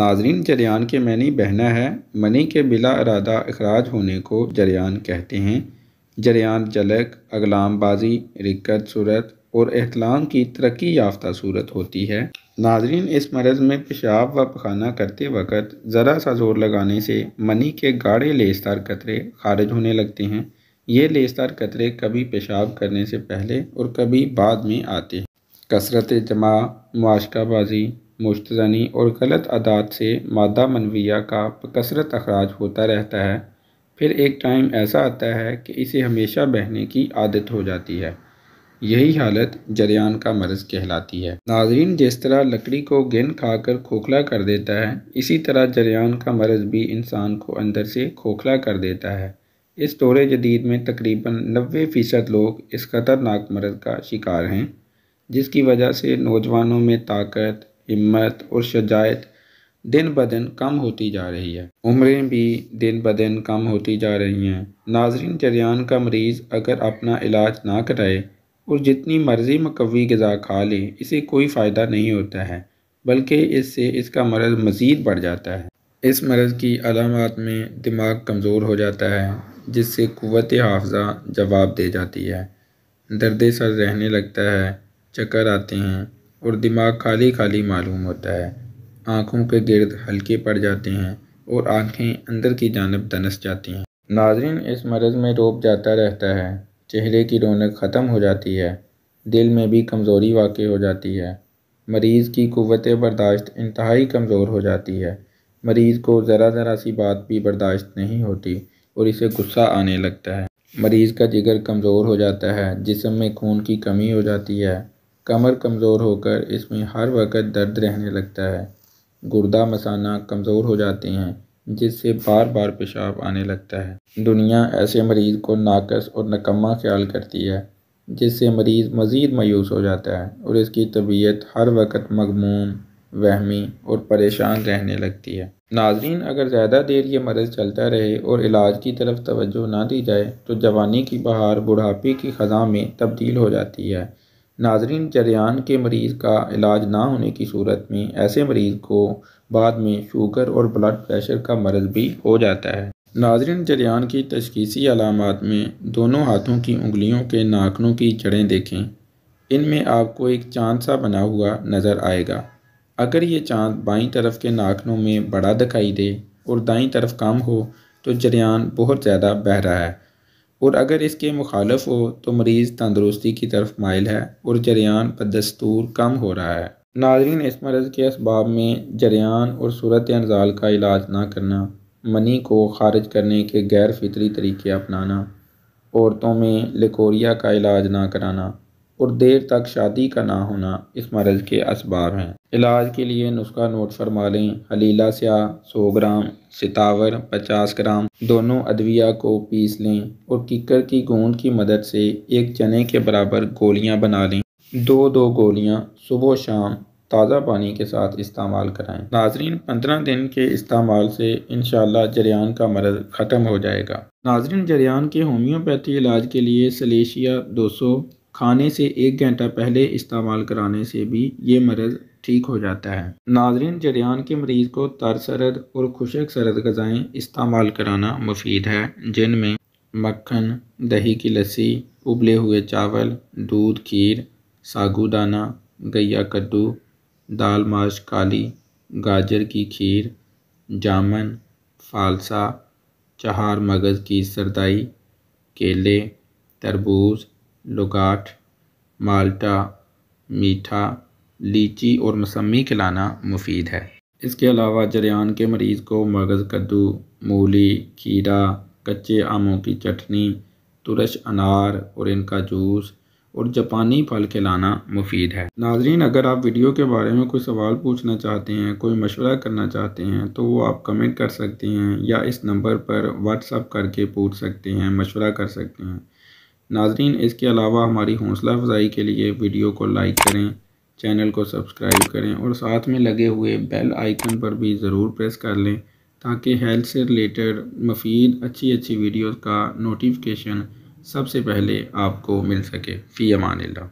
नाजरीन जरियान के मैनी बहना है मनी के बिला अरादा अखराज होने को जरियान कहते हैं जरियान जलक अगलामबाजी रिक्कत सूरत और अहतलाम की तरक्की याफ्ता सूरत होती है नाजरीन इस मरज़ में पेशाब व पखाना करते वक़्त ज़रा सा जोर लगाने से मनी के गाढ़े लेसदार कतरे खारिज होने लगते हैं ये लेसदार कतरे कभी पेशाब करने से पहले और कभी बाद में आते हैं कसरत जमा मुआशकाबाजी मुश्तनी और गलत अदात से मादा मनविया का कसरत अखराज होता रहता है फिर एक टाइम ऐसा आता है कि इसे हमेशा बहने की आदत हो जाती है यही हालत जरियान का मर्ज कहलाती है नाजरीन जिस तरह लकड़ी को गेंद खाकर खोखला कर देता है इसी तरह जरियान का मर्ज भी इंसान को अंदर से खोखला कर देता है इस दौरे जदीद में तकरीबन नबे फ़ीसद लोग इस खतरनाक मर्ज का शिकार हैं जिसकी वजह से नौजवानों में ताकत हिम्मत और शजायत दिन ब दिन कम होती जा रही है उम्रें भी दिन ब दिन कम होती जा रही हैं नाजरीन जरियान का मरीज़ अगर अपना इलाज ना कराए और जितनी मर्ज़ी मकवी गज़ा खा ले इसे कोई फ़ायदा नहीं होता है बल्कि इससे इसका मरज़ मज़ीद बढ़ जाता है इस मरज़ की अलामत में दिमाग कमज़ोर हो जाता है जिससे क़वत हाफजा जवाब दे जाती है दर्द सर रहने लगता है चक्कर आते हैं और दिमाग खाली खाली मालूम होता है आँखों के गिर्द हल्के पड़ जाते हैं और आँखें अंदर की जानब तनस जाती हैं नाजरीन इस मरज़ में रोप जाता रहता है चेहरे की रौनक ख़त्म हो जाती है दिल में भी कमज़ोरी वाक़ हो जाती है मरीज़ की कुत बर्दाश्त इंतहाई कमज़ोर हो जाती है मरीज़ को ज़रा ज़रा सी बात भी बर्दाश्त नहीं होती और इसे गुस्सा आने लगता है मरीज़ का जिगर कमज़ोर हो जाता है जिसम में खून की कमी हो जाती है कमर कमज़ोर होकर इसमें हर वक्त दर्द रहने लगता है गुर्दा मसाना कमज़ोर हो जाते हैं जिससे बार बार पेशाब आने लगता है दुनिया ऐसे मरीज़ को नाकस और नकम्मा ख्याल करती है जिससे मरीज़ मज़ीद मायूस हो जाता है और इसकी तबीयत हर वक्त मगमूम वहमी और परेशान रहने लगती है नाजरीन अगर ज़्यादा देर ये मरज़ चलता रहे और इलाज की तरफ तवज्जो ना दी जाए तो जवानी की बहार बुढ़ापे की ख़जा में तब्दील हो जाती है नाजरीन जरियान के मरीज़ का इलाज ना होने की सूरत में ऐसे मरीज़ को बाद में शुगर और ब्लड प्रेशर का मरज़ भी हो जाता है नाजरीन जरियान की तशखीसी अलामत में दोनों हाथों की उंगलियों के नाखनों की जड़ें देखें इनमें आपको एक चांद सा बना हुआ नज़र आएगा अगर ये चांद बाई तरफ के नाखनों में बड़ा दिखाई दे और दाई तरफ कम हो तो जरियान बहुत ज़्यादा बह रहा है और अगर इसके मुखालफ हो तो मरीज़ तंदरुस्ती की तरफ माइल है और जरियान बदस्तूर कम हो रहा है नाजरीन इस मरज़ के इसबाब में जरियान और सूरत अनजाल का इलाज ना करना मनी को खारिज करने के गैर फितरी तरीके अपनाना औरतों में लिकोरिया का इलाज ना कराना और देर तक शादी का ना होना इस मरज के इसबाब हैं इलाज के लिए नुस्खा नोट फरमा लें हलीला स्याह सौ ग्राम सितावर पचास ग्राम दोनों अदविया को पीस लें और किकर की गोंद की मदद से एक चने के बराबर गोलियां बना लें दो दो गोलियां सुबह शाम ताज़ा पानी के साथ इस्तेमाल कराएं नाजरीन पंद्रह दिन के इस्तेमाल से इन जरियान का मरज़ ख़त्म हो जाएगा नाजरीन जरियान के होम्योपैथी इलाज के लिए सलेशिया दो सौ खाने से एक घंटा पहले इस्तेमाल कराने से भी ये मरज़ ठीक हो जाता है नाजरन जरियान के मरीज़ को तर सरद और खुशक सरद गज़ाएँ इस्तेमाल कराना मुफीद है जिनमें मक्खन दही की लस्सी उबले हुए चावल दूध खीर सागुदाना गैया कद्दू दाल माश काली गाजर की खीर जामन फालसा चहार मगज़ की सरदाई केले तरबूज लुगाट माल्टा मीठा लीची और मौसमी खिलाना मुफीद है इसके अलावा जरियान के मरीज़ को मगज़ कद्दू मूली खीरा कच्चे आमों की चटनी तुरश अनार और इनका जूस और जापानी फल खिलाना मुफीद है नाजरीन अगर आप वीडियो के बारे में कोई सवाल पूछना चाहते हैं कोई मशवरा करना चाहते हैं तो वो आप कमेंट कर सकते हैं या इस नंबर पर व्हाट्सअप करके पूछ सकते हैं मशवरा कर सकते हैं नाजरीन इसके अलावा हमारी हौसला अफजाई के लिए वीडियो को लाइक करें चैनल को सब्सक्राइब करें और साथ में लगे हुए बेल आइकन पर भी ज़रूर प्रेस कर लें ताकि हेल्थ से रिलेटेड मफीद अच्छी अच्छी वीडियोस का नोटिफिकेशन सबसे पहले आपको मिल सके फ़ी अमान